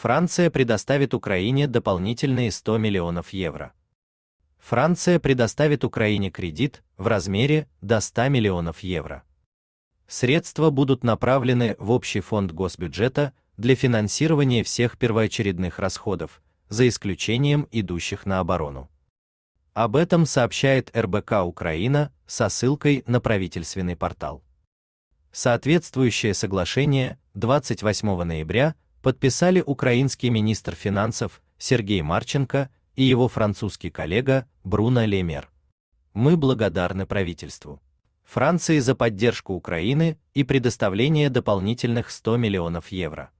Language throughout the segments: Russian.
Франция предоставит Украине дополнительные 100 миллионов евро. Франция предоставит Украине кредит в размере до 100 миллионов евро. Средства будут направлены в общий фонд госбюджета для финансирования всех первоочередных расходов, за исключением идущих на оборону. Об этом сообщает РБК Украина со ссылкой на правительственный портал. Соответствующее соглашение 28 ноября подписали украинский министр финансов Сергей Марченко и его французский коллега Бруно Лемер. Мы благодарны правительству Франции за поддержку Украины и предоставление дополнительных 100 миллионов евро.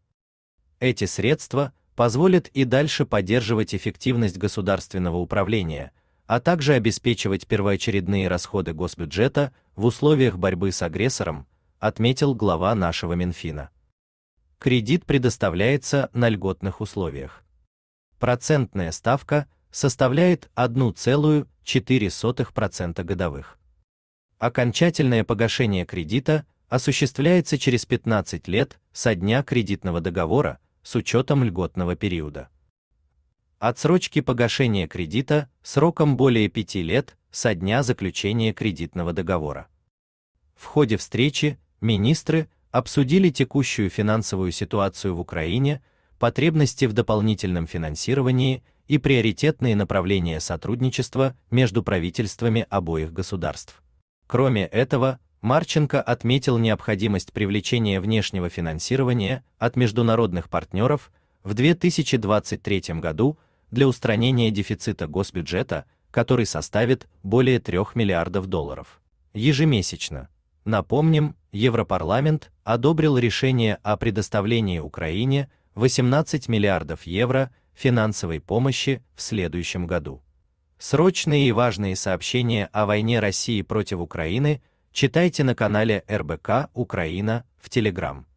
Эти средства позволят и дальше поддерживать эффективность государственного управления, а также обеспечивать первоочередные расходы госбюджета в условиях борьбы с агрессором, отметил глава нашего Минфина. Кредит предоставляется на льготных условиях. Процентная ставка составляет 1,4% годовых. Окончательное погашение кредита осуществляется через 15 лет со дня кредитного договора с учетом льготного периода. Отсрочки погашения кредита сроком более 5 лет со дня заключения кредитного договора. В ходе встречи министры обсудили текущую финансовую ситуацию в Украине, потребности в дополнительном финансировании и приоритетные направления сотрудничества между правительствами обоих государств. Кроме этого, Марченко отметил необходимость привлечения внешнего финансирования от международных партнеров в 2023 году для устранения дефицита госбюджета, который составит более 3 миллиардов долларов ежемесячно. Напомним, Европарламент одобрил решение о предоставлении Украине 18 миллиардов евро финансовой помощи в следующем году. Срочные и важные сообщения о войне России против Украины читайте на канале РБК Украина в Телеграм.